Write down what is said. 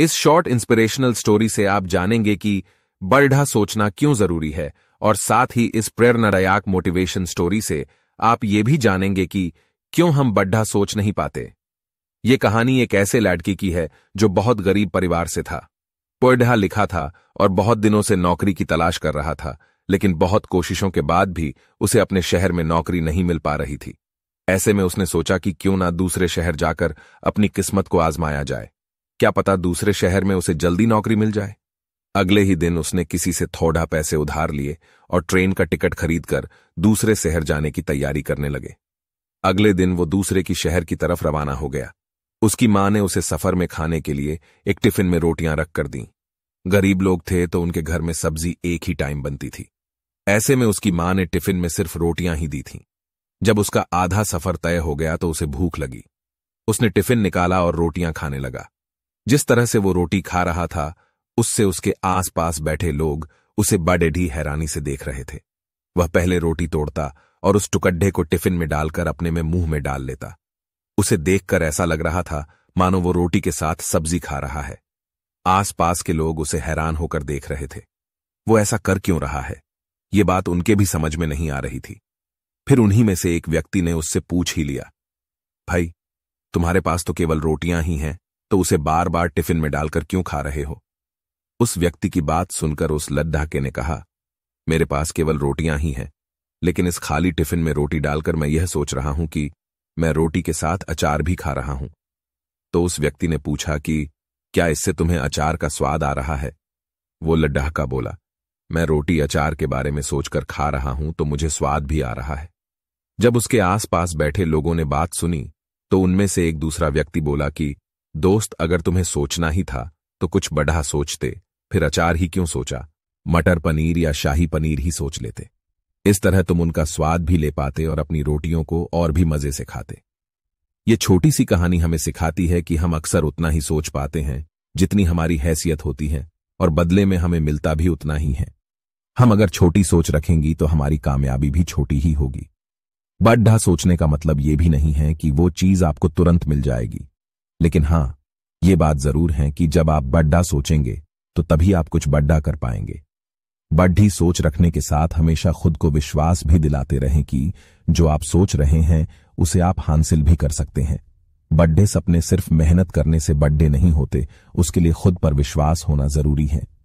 इस short inspirational story से आप जानेंगे कि बढ़ा सोचना क्यों जरूरी है और साथ ही इस प्रेरणादायक मोटिवेशन स्टोरी से आप ये भी जानेंगे कि क्यों हम बड्ढा सोच नहीं पाते ये कहानी एक ऐसे लड़की की है जो बहुत गरीब परिवार से था पोढ़ा लिखा था और बहुत दिनों से नौकरी की तलाश कर रहा था लेकिन बहुत कोशिशों के बाद भी उसे अपने शहर में नौकरी नहीं मिल पा रही थी ऐसे में उसने सोचा कि क्यों ना दूसरे शहर जाकर अपनी किस्मत को आजमाया जाए क्या पता दूसरे शहर में उसे जल्दी नौकरी मिल जाए अगले ही दिन उसने किसी से थोड़ा पैसे उधार लिए और ट्रेन का टिकट खरीदकर दूसरे शहर जाने की तैयारी करने लगे अगले दिन वो दूसरे की शहर की तरफ रवाना हो गया उसकी मां ने उसे सफर में खाने के लिए एक टिफिन में रोटियां रख कर दी गरीब लोग थे तो उनके घर में सब्जी एक ही टाइम बनती थी ऐसे में उसकी मां ने टिफिन में सिर्फ रोटियां ही दी थीं जब उसका आधा सफर तय हो गया तो उसे भूख लगी उसने टिफिन निकाला और रोटियां खाने लगा जिस तरह से वो रोटी खा रहा था उससे उसके आसपास बैठे लोग उसे बडेढ़ी हैरानी से देख रहे थे वह पहले रोटी तोड़ता और उस टुकड्ढे को टिफिन में डालकर अपने में मुंह में डाल लेता उसे देखकर ऐसा लग रहा था मानो वो रोटी के साथ सब्जी खा रहा है आसपास के लोग उसे हैरान होकर देख रहे थे वो ऐसा कर क्यों रहा है ये बात उनके भी समझ में नहीं आ रही थी फिर उन्हीं में से एक व्यक्ति ने उससे पूछ ही लिया भाई तुम्हारे पास तो केवल रोटियां ही हैं तो उसे बार बार टिफिन में डालकर क्यों खा रहे हो उस व्यक्ति की बात सुनकर उस लद्दाके ने कहा मेरे पास केवल रोटियां ही हैं लेकिन इस खाली टिफिन में रोटी डालकर मैं यह सोच रहा हूं कि मैं रोटी के साथ अचार भी खा रहा हूं तो उस व्यक्ति ने पूछा कि क्या इससे तुम्हें अचार का स्वाद आ रहा है वो लड्ढाका बोला मैं रोटी अचार के बारे में सोचकर खा रहा हूं तो मुझे स्वाद भी आ रहा है जब उसके आसपास बैठे लोगों ने बात सुनी तो उनमें से एक दूसरा व्यक्ति बोला कि दोस्त अगर तुम्हें सोचना ही था तो कुछ बढ़ा सोचते फिर अचार ही क्यों सोचा मटर पनीर या शाही पनीर ही सोच लेते इस तरह तुम उनका स्वाद भी ले पाते और अपनी रोटियों को और भी मजे से खाते ये छोटी सी कहानी हमें सिखाती है कि हम अक्सर उतना ही सोच पाते हैं जितनी हमारी हैसियत होती है और बदले में हमें मिलता भी उतना ही है हम अगर छोटी सोच रखेंगी तो हमारी कामयाबी भी छोटी ही होगी बड्ढा सोचने का मतलब ये भी नहीं है कि वो चीज आपको तुरंत मिल जाएगी लेकिन हाँ ये बात जरूर है कि जब आप बड्डा सोचेंगे तो तभी आप कुछ बड्डा कर पाएंगे बड्ढी सोच रखने के साथ हमेशा खुद को विश्वास भी दिलाते रहें कि जो आप सोच रहे हैं उसे आप हासिल भी कर सकते हैं बड्ढे सपने सिर्फ मेहनत करने से बड्ढे नहीं होते उसके लिए खुद पर विश्वास होना जरूरी है